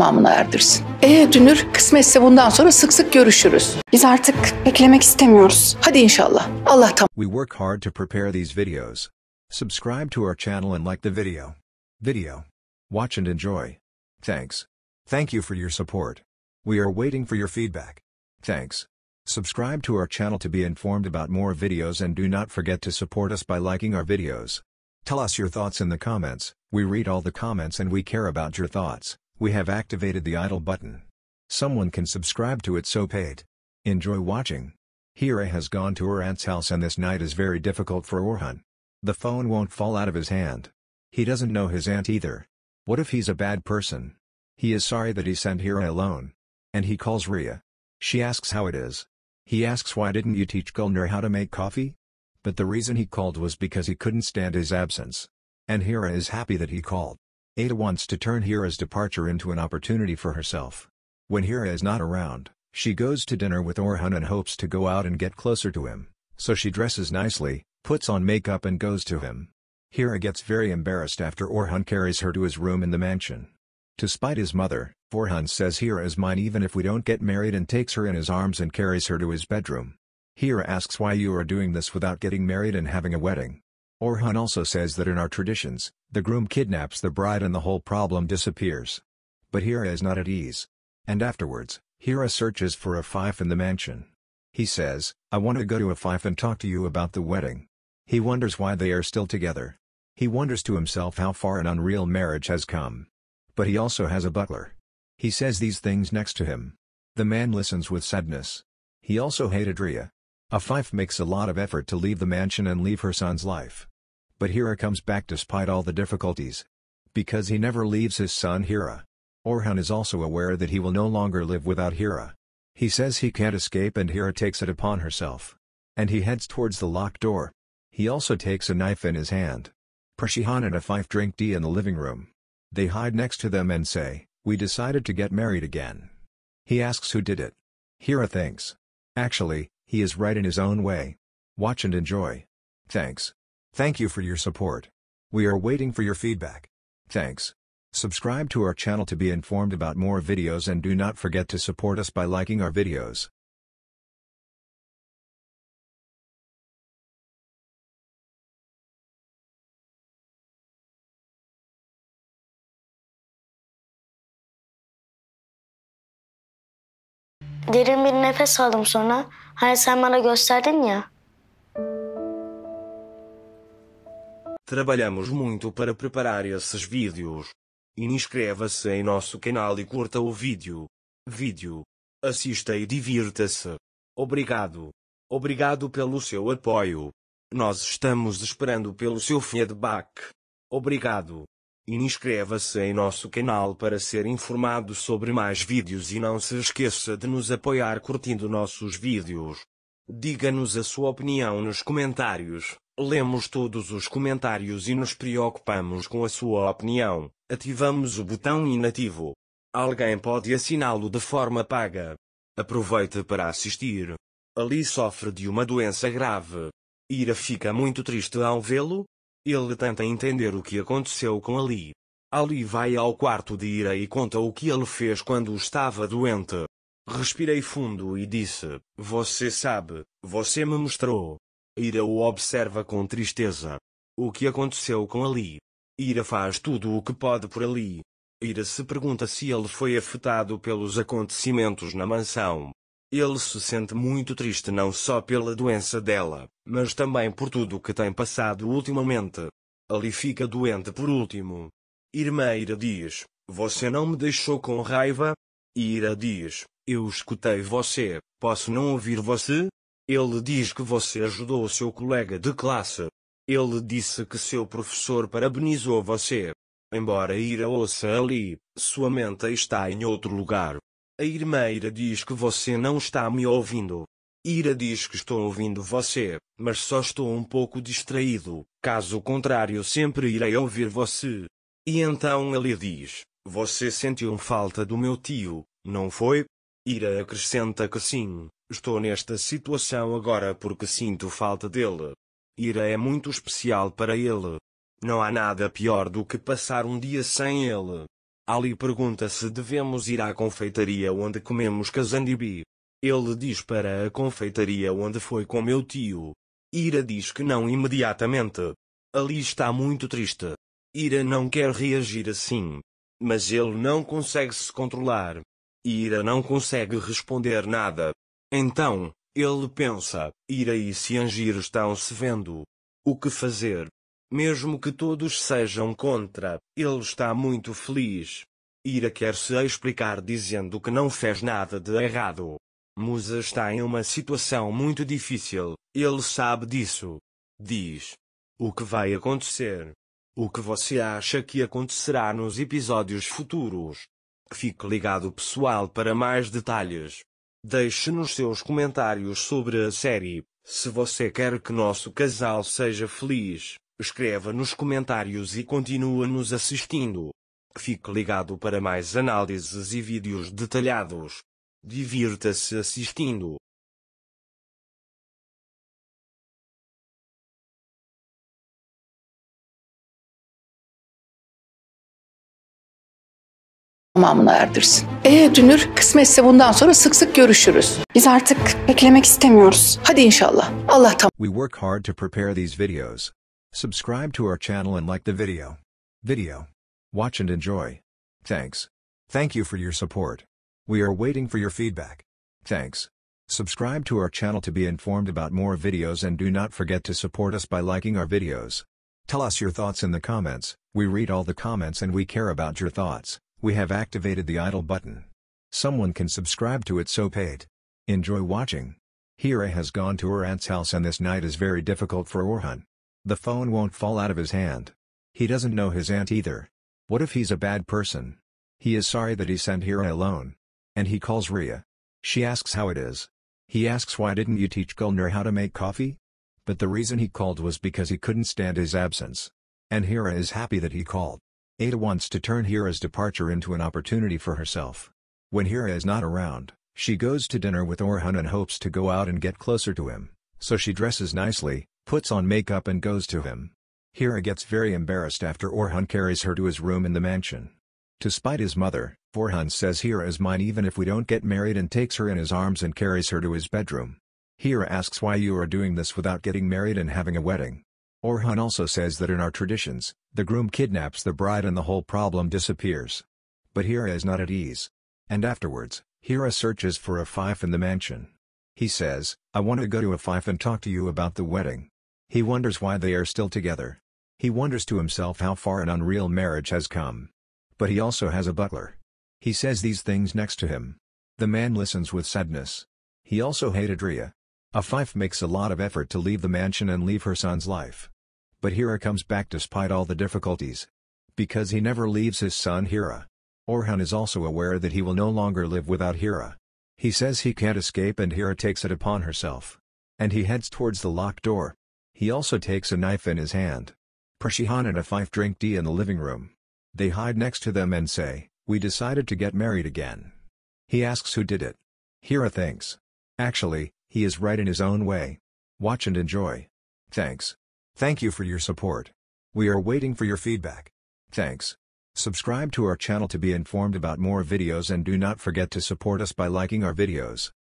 tamamına erdirsin. Ee Dünür kısmetse bundan sonra sık sık görüşürüz. Biz artık beklemek istemiyoruz. Hadi inşallah. Allah tam. We work hard to prepare these videos. Subscribe to our channel and like the video. Video. Watch and enjoy. Thanks. Thank you for your support. We are waiting for your feedback. Thanks. Subscribe to our channel to be informed about more videos and do not forget to support us by liking our videos. Tell us your thoughts in the comments, we read all the comments and we care about your thoughts. We have activated the idle button. Someone can subscribe to it so paid. Enjoy watching. Hira has gone to her aunt's house and this night is very difficult for Orhan. The phone won't fall out of his hand. He doesn't know his aunt either. What if he's a bad person? He is sorry that he sent Hira alone. And he calls Ria. She asks how it is. He asks why didn't you teach Gulnar how to make coffee? But the reason he called was because he couldn't stand his absence. And Hira is happy that he called. Ada wants to turn Hira's departure into an opportunity for herself. When Hira is not around, she goes to dinner with Orhan and hopes to go out and get closer to him, so she dresses nicely, puts on makeup and goes to him. Hira gets very embarrassed after Orhan carries her to his room in the mansion. To spite his mother, Orhan says Hira is mine even if we don't get married and takes her in his arms and carries her to his bedroom. Hira asks why you are doing this without getting married and having a wedding. Orhan also says that in our traditions, the groom kidnaps the bride and the whole problem disappears. But Hira is not at ease. And afterwards, Hira searches for a fife in the mansion. He says, I want to go to a fife and talk to you about the wedding. He wonders why they are still together. He wonders to himself how far an unreal marriage has come. But he also has a butler. He says these things next to him. The man listens with sadness. He also hated Ria. A fife makes a lot of effort to leave the mansion and leave her son's life but Hira comes back despite all the difficulties. Because he never leaves his son Hira. Orhan is also aware that he will no longer live without Hira. He says he can't escape and Hira takes it upon herself. And he heads towards the locked door. He also takes a knife in his hand. Prashihan and fife drink tea in the living room. They hide next to them and say, we decided to get married again. He asks who did it. Hira thinks. Actually, he is right in his own way. Watch and enjoy. Thanks. Thank you for your support. We are waiting for your feedback. Thanks. Subscribe to our channel to be informed about more videos and do not forget to support us by liking our videos. Derin bir nefes aldım sonra. Hani sen bana gösterdin ya. Trabalhamos muito para preparar esses vídeos. Inscreva-se em nosso canal e curta o vídeo. Vídeo. Assista e divirta-se. Obrigado. Obrigado pelo seu apoio. Nós estamos esperando pelo seu feedback. Obrigado. Inscreva-se em nosso canal para ser informado sobre mais vídeos e não se esqueça de nos apoiar curtindo nossos vídeos. Diga-nos a sua opinião nos comentários. Lemos todos os comentários e nos preocupamos com a sua opinião. Ativamos o botão inativo. Alguém pode assiná-lo de forma paga. Aproveite para assistir. Ali sofre de uma doença grave. Ira fica muito triste ao vê-lo. Ele tenta entender o que aconteceu com Ali. Ali vai ao quarto de Ira e conta o que ele fez quando estava doente. Respirei fundo e disse: Você sabe, você me mostrou. Ira o observa com tristeza. O que aconteceu com Ali? Ira faz tudo o que pode por Ali. Ira se pergunta se ele foi afetado pelos acontecimentos na mansão. Ele se sente muito triste não só pela doença dela, mas também por tudo o que tem passado ultimamente. Ali fica doente por último. Irmã Ira diz: Você não me deixou com raiva? Ira diz: Eu escutei você, posso não ouvir você? Ele diz que você ajudou seu colega de classe. Ele disse que seu professor parabenizou você. Embora ira ouça ali, sua mente está em outro lugar. A irmã Ira diz que você não está me ouvindo. Ira diz que estou ouvindo você, mas só estou um pouco distraído, caso contrário sempre irei ouvir você. E então ele diz, você sentiu falta do meu tio, não foi? Ira acrescenta que sim, estou nesta situação agora porque sinto falta dele. Ira é muito especial para ele. Não há nada pior do que passar um dia sem ele. Ali pergunta se devemos ir à confeitaria onde comemos kazandibi. Ele diz para a confeitaria onde foi com meu tio. Ira diz que não imediatamente. Ali está muito triste. Ira não quer reagir assim. Mas ele não consegue se controlar. Ira não consegue responder nada. Então, ele pensa, Ira e Siangir estão se vendo. O que fazer? Mesmo que todos sejam contra, ele está muito feliz. Ira quer se explicar dizendo que não fez nada de errado. Musa está em uma situação muito difícil, ele sabe disso. Diz: O que vai acontecer? O que você acha que acontecerá nos episódios futuros? Fique ligado pessoal para mais detalhes. Deixe nos seus comentários sobre a série. Se você quer que nosso casal seja feliz, escreva nos comentários e continue nos assistindo. Fique ligado para mais análises e vídeos detalhados. Divirta-se assistindo. tamamına erdirsin. Ee Dünür kısmetse bundan sonra sık sık görüşürüz. Biz artık beklemek istemiyoruz. Hadi inşallah. Allah tam. We work hard to prepare these videos. Subscribe to our channel and like the video. Video. Watch and enjoy. Thanks. Thank you for your support. We are waiting for your feedback. Thanks. Subscribe to our channel to be informed about more videos and do not forget to support us by liking our videos. Tell us your thoughts in the comments, we read all the comments and we care about your thoughts. We have activated the idle button. Someone can subscribe to it so paid. Enjoy watching. Hira has gone to her aunt's house and this night is very difficult for Orhan. The phone won't fall out of his hand. He doesn't know his aunt either. What if he's a bad person? He is sorry that he sent Hira alone. And he calls Ria. She asks how it is. He asks why didn't you teach Gulnar how to make coffee? But the reason he called was because he couldn't stand his absence. And Hira is happy that he called. Ada wants to turn Hira's departure into an opportunity for herself. When Hira is not around, she goes to dinner with Orhan and hopes to go out and get closer to him, so she dresses nicely, puts on makeup and goes to him. Hira gets very embarrassed after Orhan carries her to his room in the mansion. To spite his mother, Orhan says Hira is mine even if we don't get married and takes her in his arms and carries her to his bedroom. Hira asks why you are doing this without getting married and having a wedding. Orhan also says that in our traditions, the groom kidnaps the bride and the whole problem disappears. But Hira is not at ease. And afterwards, Hira searches for a fife in the mansion. He says, I want to go to a fife and talk to you about the wedding. He wonders why they are still together. He wonders to himself how far an unreal marriage has come. But he also has a butler. He says these things next to him. The man listens with sadness. He also hated Ria, a fife makes a lot of effort to leave the mansion and leave her son's life. But Hira comes back despite all the difficulties. Because he never leaves his son Hira. Orhan is also aware that he will no longer live without Hira. He says he can't escape and Hira takes it upon herself. And he heads towards the locked door. He also takes a knife in his hand. Prashihan and fife drink tea in the living room. They hide next to them and say, we decided to get married again. He asks who did it. Hira thinks. Actually, he is right in his own way. Watch and enjoy. Thanks. Thank you for your support. We are waiting for your feedback. Thanks. Subscribe to our channel to be informed about more videos and do not forget to support us by liking our videos.